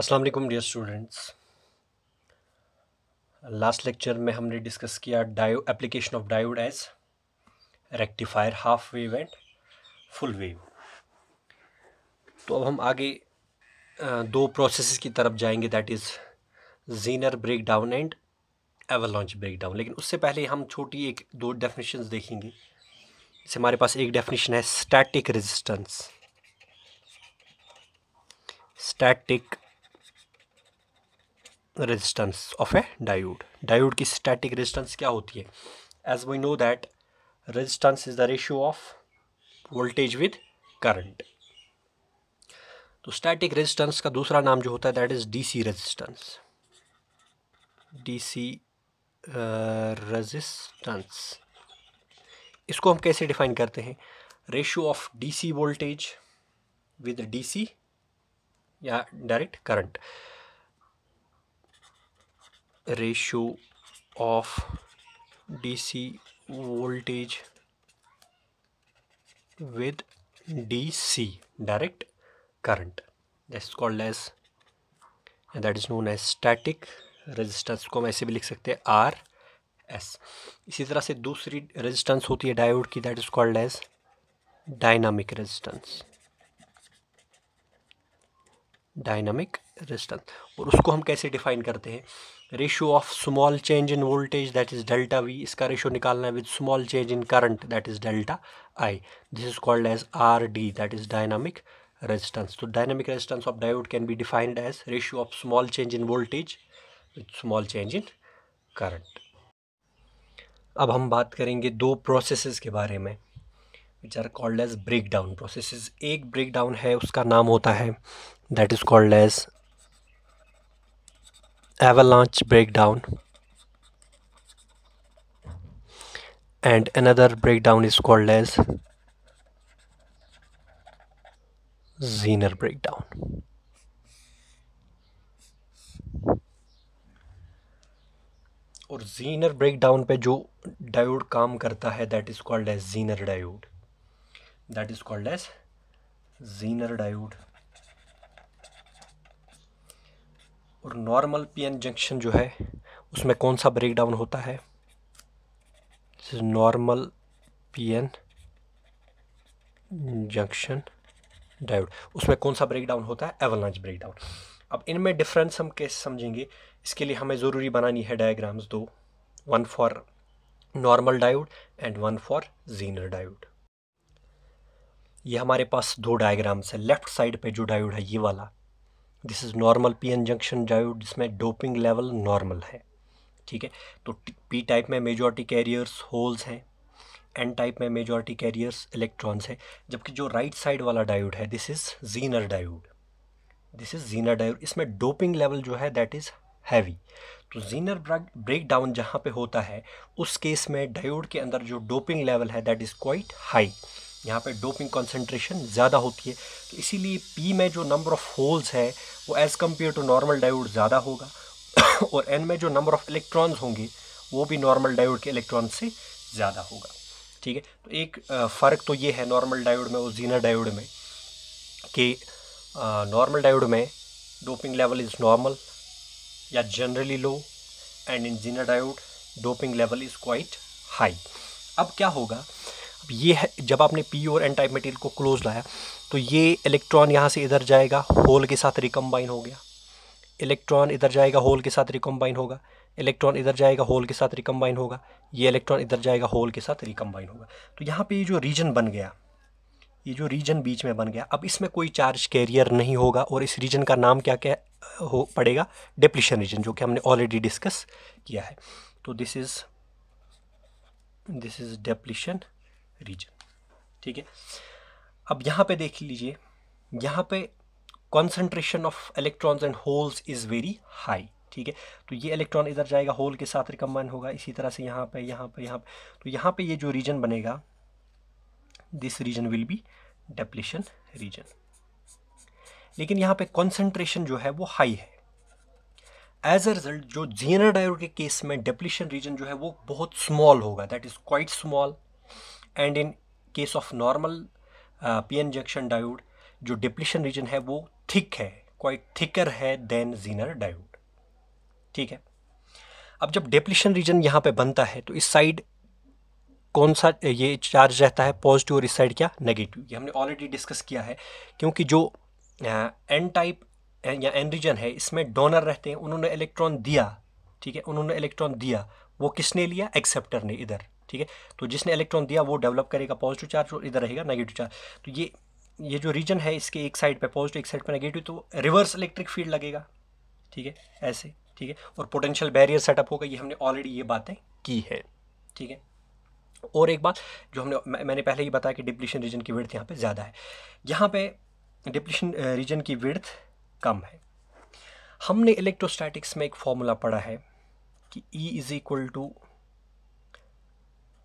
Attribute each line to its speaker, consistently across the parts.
Speaker 1: अस्सलाम वालेकुम dear students last lecture में हमने डिस्कस किया डायो application of diode as rectifier half wave and full wave तो अब हम आगे दो प्रोसेसेस की तरफ जाएंगे that is Zener breakdown and avalanche breakdown लेकिन उससे पहले हम छोटी एक दो डेफिनेशन देखेंगे जैसे हमारे पास एक डेफिनेशन है static resistance static resistance of a diode diode की स्टैटिक रेजिस्टेंस क्या होती है as we know that resistance is the ratio of voltage with current तो स्टैटिक रेजिस्टेंस का दूसरा नाम जो होता है that is DC resistance DC resistance इसको हम कैसे डिफाइन करते हैं ratio of DC voltage with DC या direct current ratio of DC voltage with DC direct current that's called as and that is known as static resistance को हम ऐसे भी लिख सकते हैं आर एस इसी तरह से दूसरी रेजिस्टेंस होती है डायोड की that is called as dynamic resistance dynamic resistance और उसको हम कैसे डिफाइन करते हैं ratio of small change in voltage that is delta V इसका रेशियो निकालना है with small change in current that is delta I this is called as R D that is dynamic resistance तो dynamic resistance of diode can be defined as ratio of small change in voltage with small change in current अब हम बात करेंगे दो processes के बारे में which are called as breakdown process एक ब्रेक डाउन है उसका नाम होता है that is called as avalanche breakdown and another breakdown is called as Zener breakdown. और जीनर ब्रेकडाउन पे जो डायोड काम करता है that is called as Zener diode that is called as Zener diode और नॉर्मल पीएन जंक्शन जो है उसमें कौन सा ब्रेकडाउन होता है नॉर्मल पीएन जंक्शन डायोड उसमें कौन सा ब्रेकडाउन होता है एवलांच ब्रेकडाउन अब इनमें डिफरेंस हम कैसे समझेंगे इसके लिए हमें ज़रूरी बनानी है डायग्राम्स दो one for normal diode and one for Zener diode ये हमारे पास दो डायग्राम्स है लेफ्ट साइड पे जो डायोड है ये वाला this is normal P N junction diode जिसमें डोपिंग लेवल नॉर्मल है ठीक है तो पी टाइप में मेजॉरिटी कैरियर्स होल्स हैं एन टाइप में मेजॉरिटी कैरियर्स इलेक्ट्रॉन्स हैं जबकि जो राइट साइड वाला डायोड है this is Zener diode this is Zener diode इसमें डोपिंग लेवल जो है दैट इज़ हैवी तो जीनर ब्रेक डाउन जहाँ पर होता है उस केस में डायोड के अंदर जो डोपिंग लेवल है दैट इज़ क्वाइट हाई यहाँ पे डोपिंग कॉन्सेंट्रेशन ज़्यादा होती है तो इसीलिए पी में जो नंबर ऑफ़ होल्स है वो as compare to normal diode ज़्यादा होगा और एन में जो नंबर ऑफ़ इलेक्ट्रॉन्स होंगे वो भी नॉर्मल डायोड के इलेक्ट्रॉन से ज़्यादा होगा ठीक है तो एक फ़र्क तो ये है नॉर्मल डायोड में और जीना डायोड में कि नॉर्मल डायोड में डोपिंग लेवल इज़ नॉर्मल या generally low and in Zener diode doping level is quite high अब क्या होगा ये है जब आपने पी और एन टाइप मटेरियल को क्लोज लाया तो ये इलेक्ट्रॉन यहाँ से इधर जाएगा होल के साथ रिकम्बाइन हो गया इलेक्ट्रॉन इधर जाएगा होल के साथ रिकम्बाइन होगा इलेक्ट्रॉन इधर जाएगा होल के साथ रिकम्बाइन होगा ये इलेक्ट्रॉन इधर जाएगा होल के साथ रिकम्बाइन होगा तो यहाँ पे ये जो रीजन बन गया ये जो रीजन बीच में बन गया अब इसमें कोई चार्ज कैरियर नहीं होगा और इस रीजन का नाम क्या क्या हो पड़ेगा डिप्लीशन रीजन जो कि हमने ऑलरेडी डिस्कस किया है तो this is this is depletion region ठीक है अब यहाँ पे देख लीजिए यहाँ पे concentration of electrons and holes is very high ठीक है तो ये इलेक्ट्रॉन इधर जाएगा होल के साथ रिकम्बाइन होगा इसी तरह से यहाँ पे यहाँ पे यहाँ पे तो यहाँ पे ये जो रीजन बनेगा this region will be depletion region लेकिन यहाँ पे कॉन्सेंट्रेशन जो है वो हाई है एज अ रिजल्ट जो जीनर डायोड के केस में डेप्लीशन रीजन जो है वो बहुत स्मॉल होगा that is quite small and in case of normal P N junction diode जो डिप्लीशन रीजन है वो थिक है क्वाइट थिकर है देन जीनर डायोड ठीक है अब जब डिप्लीशन रीजन यहाँ पे बनता है तो इस साइड कौन सा ये चार्ज रहता है पॉजिटिव और इस साइड क्या नेगेटिव ये हमने ऑलरेडी डिस्कस किया है क्योंकि जो एन uh, टाइप या एन रीजन है इसमें डोनर रहते हैं उन्होंने इलेक्ट्रॉन दिया ठीक है उन्होंने इलेक्ट्रॉन दिया वो किसने लिया एक्सेप्टर ने इधर ठीक है तो जिसने इलेक्ट्रॉन दिया वो डेवलप करेगा पॉजिटिव चार्ज और इधर रहेगा नेगेटिव चार्ज तो ये ये जो रीजन है इसके एक साइड पे पॉजिटिव एक साइड पे नेगेटिव तो रिवर्स इलेक्ट्रिक फील्ड लगेगा ठीक है ऐसे ठीक है और पोटेंशियल बैरियर सेटअप होगा ये हमने ऑलरेडी ये बातें की है ठीक है और एक बात जो हमने मैंने पहले ही बताया कि डिप्लीशन रीजन की विर्थ यहाँ पे ज़्यादा है यहाँ पे डिप्लीशन रीजन की विर्थ कम है हमने इलेक्ट्रोस्टैटिक्स में एक फॉर्मूला पढ़ा है कि E is equal to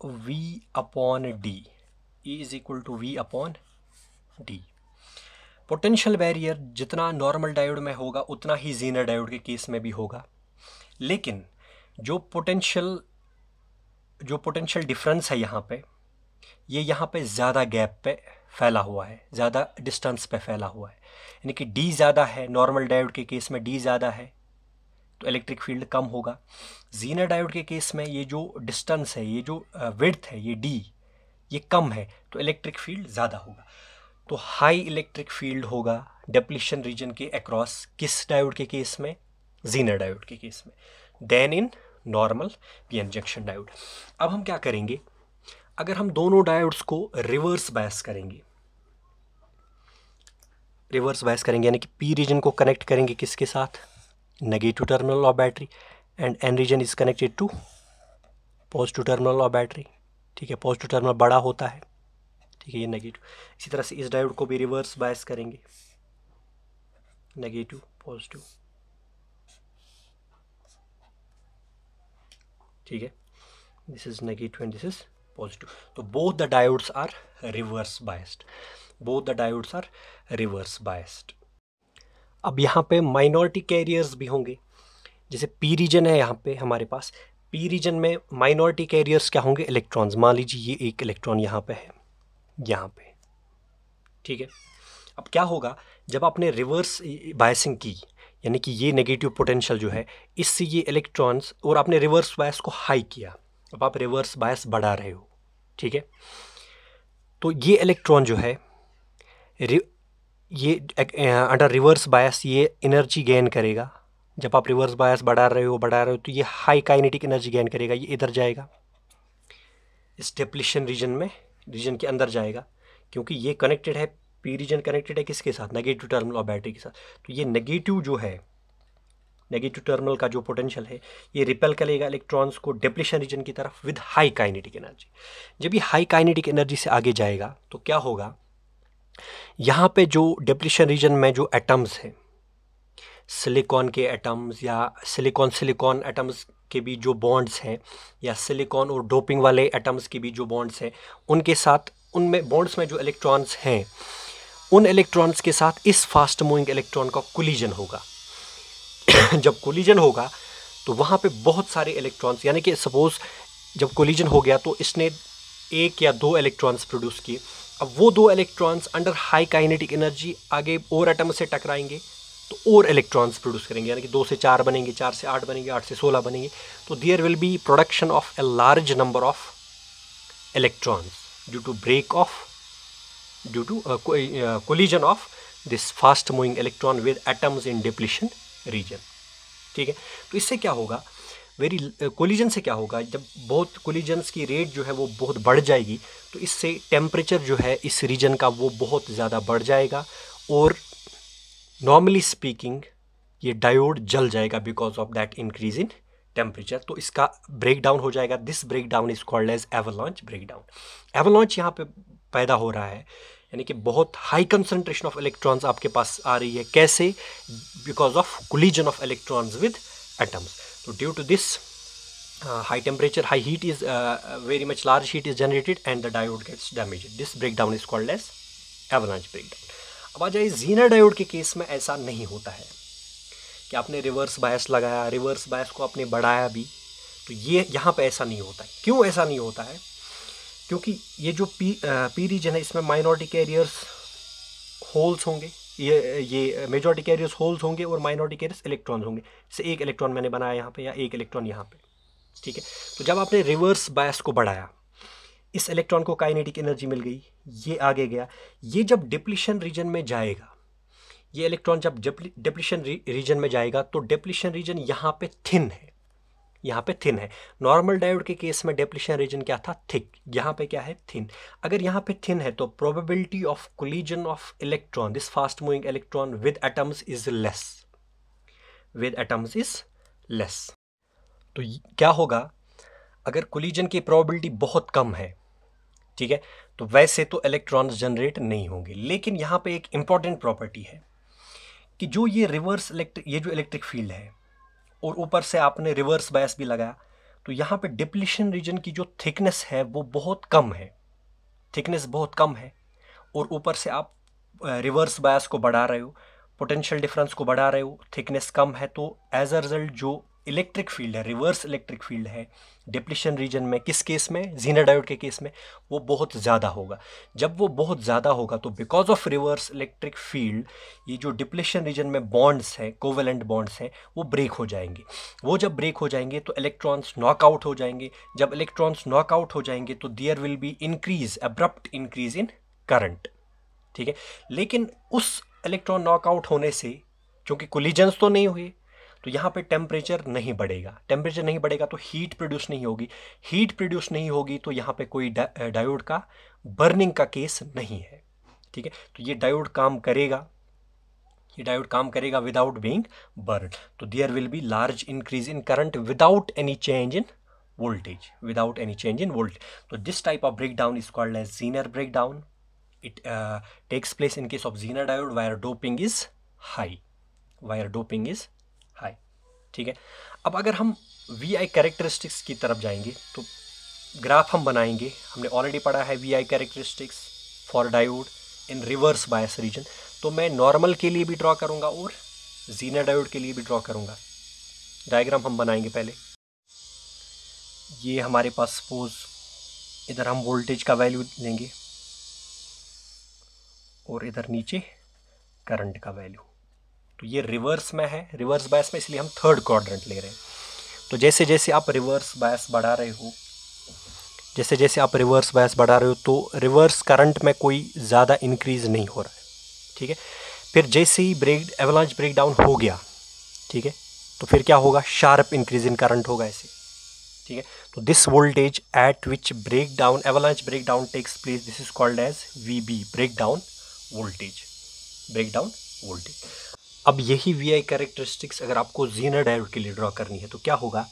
Speaker 1: v upon d e is equal to V upon D potential barrier जितना नॉर्मल डायोड में होगा उतना ही जीनर डायोड के केस में भी होगा लेकिन जो पोटेंशियल जो पोटेंशियल डिफरेंस है यहाँ पे ये यह यहाँ पे ज़्यादा गैप पे फैला हुआ है ज़्यादा डिस्टेंस पे फैला हुआ है यानी कि डी ज़्यादा है नॉर्मल डायोड के केस में डी ज़्यादा है तो इलेक्ट्रिक फील्ड कम होगा जीना डायोड के केस में ये जो डिस्टेंस है ये जो विड्थ है ये डी ये कम है तो इलेक्ट्रिक फील्ड ज़्यादा होगा तो हाई इलेक्ट्रिक फील्ड होगा डेप्लिशन रीजन के अक्रॉस किस डायोड के केस में जीना डायोड के केस में than in normal P junction diode अब हम क्या करेंगे अगर हम दोनों डायोड्स को रिवर्स बायस करेंगे रिवर्स बायस करेंगे यानी कि पी रीजन को कनेक्ट करेंगे किसके साथ negative terminal of battery and n region is connected to positive terminal और बैटरी ठीक है पॉजिटिव टर्मिनल बड़ा होता है ठीक है ये नेगेटिव इसी तरह से इस डायोड को भी रिवर्स बायस करेंगे नेगेटिव पॉजिटिव ठीक है this is negative and this is positive तो both the diodes are reverse biased both the diodes are reverse biased अब यहाँ पे माइनॉरिटी कैरियर्स भी होंगे जैसे पी रीजन है यहाँ पे हमारे पास पी रीजन में माइनॉरिटी कैरियर्स क्या होंगे इलेक्ट्रॉन्स मान लीजिए ये एक इलेक्ट्रॉन यहाँ पे है यहाँ पे ठीक है अब क्या होगा जब आपने रिवर्स बायसिंग की यानी कि ये नेगेटिव पोटेंशियल जो है इससे ये इलेक्ट्रॉन्स और आपने रिवर्स बायस को हाई किया अब आप रिवर्स बायस बढ़ा रहे हो ठीक है तो ये इलेक्ट्रॉन जो है ये अंडर रिवर्स बायस ये एनर्जी गेन करेगा जब आप रिवर्स बायस बढ़ा रहे हो बढ़ा रहे हो तो ये हाई काइनेटिक एनर्जी गेन करेगा ये इधर जाएगा इस डेप्लिशन रीजन में रीजन के अंदर जाएगा क्योंकि ये कनेक्टेड है पी रीजन कनेक्टेड है किसके साथ नेगेटिव टर्मिनल और बैटरी के साथ तो ये नेगेटिव जो है नेगेटिव टर्मिनल का जो पोटेंशियल है ये रिपेल करेगा इलेक्ट्रॉन्स को डेप्लिशन रीजन की तरफ विद हाई काइनेटिक एनर्जी जब ये हाई काइनेटिक एनर्जी से आगे जाएगा तो क्या होगा यहाँ पे जो डिप्रेशन रीजन में जो एटम्स हैं सिलिकॉन के एटम्स या सिलिकॉन सिलिकॉन एटम्स के भी जो बॉन्ड्स हैं या सिलिकॉन और डोपिंग वाले एटम्स के भी जो बॉन्ड्स हैं उनके साथ उनमें बॉन्ड्स में जो इलेक्ट्रॉन्स हैं उन इलेक्ट्रॉन्स के साथ इस फास्ट मूविंग इलेक्ट्रॉन का कोलिजन होगा जब कोलिजन होगा तो वहाँ पे बहुत सारे इलेक्ट्रॉन्स यानी कि सपोज़ जब कोलिजन हो गया तो इसने एक या दो इलेक्ट्रॉन्स प्रोड्यूस किए अब वो दो electrons under high kinetic energy आगे और एटम से टकराएंगे तो और इलेक्ट्रॉन्स प्रोड्यूस करेंगे यानी कि दो से चार बनेंगे चार से आठ बनेंगे आठ से सोलह बनेंगे तो there will be production of a large number of electrons due to break of due to collision of this fast moving electron with atoms in depletion region ठीक है तो इससे क्या होगा वेरी कोलिजन uh, से क्या होगा जब बहुत कोलिजन्स की रेट जो है वो बहुत बढ़ जाएगी तो इससे टेम्परेचर जो है इस रीजन का वो बहुत ज़्यादा बढ़ जाएगा और नॉर्मली स्पीकिंग ये डायोड जल जाएगा because of that increase in temperature तो इसका ब्रेक डाउन हो जाएगा this breakdown is called as avalanche breakdown avalanche यहाँ पर पैदा हो रहा है यानी कि बहुत हाई कंसनट्रेशन ऑफ इलेक्ट्रॉन्स आपके पास आ रही है कैसे because of collision of electrons with atoms So due to this uh, high temperature high heat is uh, very much large heat is generated and the diode gets damaged this breakdown is called as avalanche breakdown अब आ जाए जीना diode के case में ऐसा नहीं होता है कि आपने रिवर्स बायस लगाया रिवर्स बायस को आपने बढ़ाया भी तो ये यहाँ पे ऐसा नहीं होता है क्यों ऐसा नहीं होता है क्योंकि ये जो पी आ, पी रीजन है इसमें माइनॉरिटी कैरियर्स होल्स होंगे ये ये मेजॉरिटी कैरियर्स होल्स होंगे और माइनॉरिटी कैरियर्स इलेक्ट्रॉन होंगे जैसे एक इलेक्ट्रॉन मैंने बनाया यहाँ पे या एक इलेक्ट्रॉन यहाँ पे ठीक है तो जब आपने रिवर्स बायस को बढ़ाया इस इलेक्ट्रॉन को काइनेटिक एनर्जी मिल गई ये आगे गया ये जब डिप्लीशन रीजन में जाएगा ये इलेक्ट्रॉन जब डिप्लीशन रीजन में जाएगा तो डिप्लीशन रीजन यहाँ पर थिन है यहाँ पे थिन है नॉर्मल डायोड के केस में डेप्लिशन रीजन क्या था थिक यहाँ पे क्या है थिन अगर यहाँ पे थिन है तो probability of collision of electron this fast moving electron with atoms is less with atoms is less तो क्या होगा अगर कोलिजन की प्रोबेबिलिटी बहुत कम है ठीक है तो वैसे तो इलेक्ट्रॉन्स जनरेट नहीं होंगे लेकिन यहाँ पे एक इंपॉर्टेंट प्रॉपर्टी है कि जो ये रिवर्स इलेक्ट्रिक ये जो इलेक्ट्रिक फील्ड है और ऊपर से आपने रिवर्स बायस भी लगाया तो यहाँ पे डिप्लीशन रीजन की जो थिकनेस है वो बहुत कम है थिकनेस बहुत कम है और ऊपर से आप रिवर्स बायस को बढ़ा रहे हो पोटेंशियल डिफरेंस को बढ़ा रहे हो थिकनेस कम है तो एज अ रिज़ल्ट जो इलेक्ट्रिक फील्ड है रिवर्स इलेक्ट्रिक फील्ड है डिप्लिशन रीजन में किस केस में जीना डायोड के केस में वो बहुत ज़्यादा होगा जब वो बहुत ज़्यादा होगा तो because of reverse electric field ये जो डिप्लिशन रीजन में बॉन्ड्स हैं कोवेलेंट बॉन्ड्स हैं वो ब्रेक हो जाएंगे वो जब ब्रेक हो जाएंगे तो इलेक्ट्रॉन्स नॉकआउट हो जाएंगे जब इलेक्ट्रॉन्स नॉकआउट हो जाएंगे तो there will be increase abrupt increase in current ठीक है लेकिन उस इलेक्ट्रॉन नॉकआउट होने से क्योंकि कोलिजन्स तो नहीं हुए तो यहाँ पे टेम्परेचर नहीं बढ़ेगा टेम्परेचर नहीं बढ़ेगा तो हीट प्रोड्यूस नहीं होगी हीट प्रोड्यूस नहीं होगी तो यहाँ पे कोई डायोड का बर्निंग का केस नहीं है ठीक है तो ये डायोड काम करेगा ये डायोड काम करेगा विदाउट बींग बर्न तो there will be large increase in current without any change in voltage without any change in voltage तो this type of breakdown is called as Zener breakdown it takes place in case of Zener diode where doping is high where doping is high ठीक है अब अगर हम we I characteristics की तरफ जाएंगे तो ग्राफ हम बनाएंगे हमने ऑलरेडी पढ़ा है V I characteristics for diode in reverse bias region तो मैं नॉर्मल के लिए भी ड्रॉ करूँगा और जीना डायोड के लिए भी ड्रॉ करूँगा डायग्राम हम बनाएंगे पहले ये हमारे पास सपोज इधर हम वोल्टेज का वैल्यू लेंगे और इधर नीचे करंट का वैल्यू तो ये रिवर्स में है रिवर्स बायस में इसलिए हम थर्ड क्वाड्रेंट ले रहे हैं तो जैसे जैसे आप रिवर्स बायस बढ़ा रहे हो जैसे जैसे आप रिवर्स बायस बढ़ा रहे हो तो रिवर्स करंट में कोई ज़्यादा इंक्रीज नहीं हो रहा है ठीक है फिर जैसे ही ब्रेक एवलांच ब्रेक डाउन हो गया ठीक है तो फिर क्या होगा शार्प इंक्रीज इन करंट होगा ऐसे ठीक है तो this voltage at which breakdown avalanche breakdown takes place this is called as V B breakdown voltage breakdown voltage अब यही वी आई कैरेक्टरिस्टिक्स अगर आपको जीनर डायोड के लिए ड्रॉ करनी है तो क्या होगा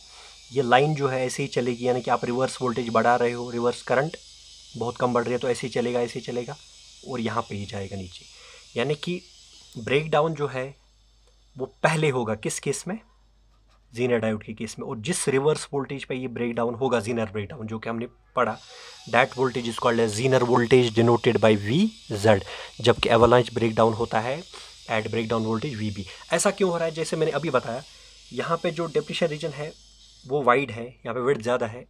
Speaker 1: ये लाइन जो है ऐसे ही चलेगी यानी कि आप रिवर्स वोल्टेज बढ़ा रहे हो रिवर्स करंट बहुत कम बढ़ रही है तो ऐसे ही चलेगा ऐसे ही चलेगा और यहाँ पे ही जाएगा नीचे यानी कि ब्रेक डाउन जो है वो पहले होगा किस केस में जीनर डायोड के केस में और जिस रिवर्स वोल्टेज पर ये ब्रेक डाउन होगा जीनर ब्रेक डाउन जो कि हमने पढ़ा that voltage is called Zener voltage denoted by V Z जबकि एवलाइज ब्रेक डाउन होता है at breakdown voltage V B ऐसा क्यों हो रहा है जैसे मैंने अभी बताया यहाँ पे जो डिप्रेशन रीजन है वो वाइड है यहाँ पे वेट ज़्यादा है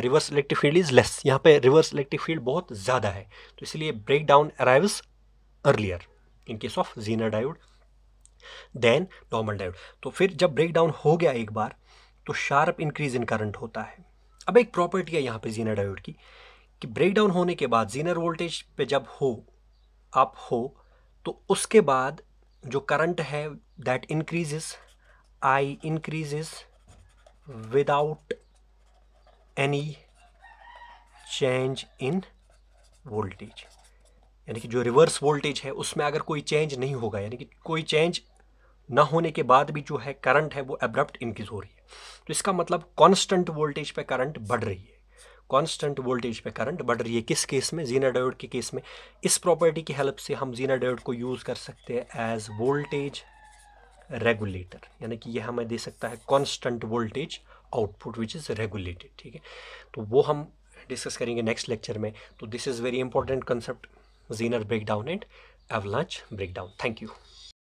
Speaker 1: reverse electric field is less यहाँ पे रिवर्स इलेक्ट्रिक फील्ड बहुत ज़्यादा है तो इसलिए breakdown arrives earlier in case of Zener diode than normal diode तो फिर जब ब्रेक डाउन हो गया एक बार तो शार्प इंक्रीज इन करंट होता है अब एक प्रॉपर्टी है यहाँ पर जीनर डायोड की कि ब्रेक डाउन होने के बाद जीनर वोल्टेज पर जब हो आप हो तो उसके बाद जो करंट है that increases I increases without any change in voltage यानी कि जो रिवर्स वोल्टेज है उसमें अगर कोई चेंज नहीं होगा यानी कि कोई चेंज ना होने के बाद भी जो है करंट है वो एब्रप्ट इंक्रीज हो रही है तो इसका मतलब कांस्टेंट वोल्टेज पे करंट बढ़ रही है कांस्टेंट वोल्टेज पे करंट बढ़ रही है किस केस में जीना डायोड के केस में इस प्रॉपर्टी की हेल्प से हम जीना डायोड को यूज़ कर सकते हैं एज वोल्टेज रेगुलेटर यानी कि यह हमें दे सकता है constant voltage output which is regulated ठीक है तो वो हम डिस्कस करेंगे नेक्स्ट लेक्चर में तो this is very important concept Zener breakdown and avalanche breakdown thank you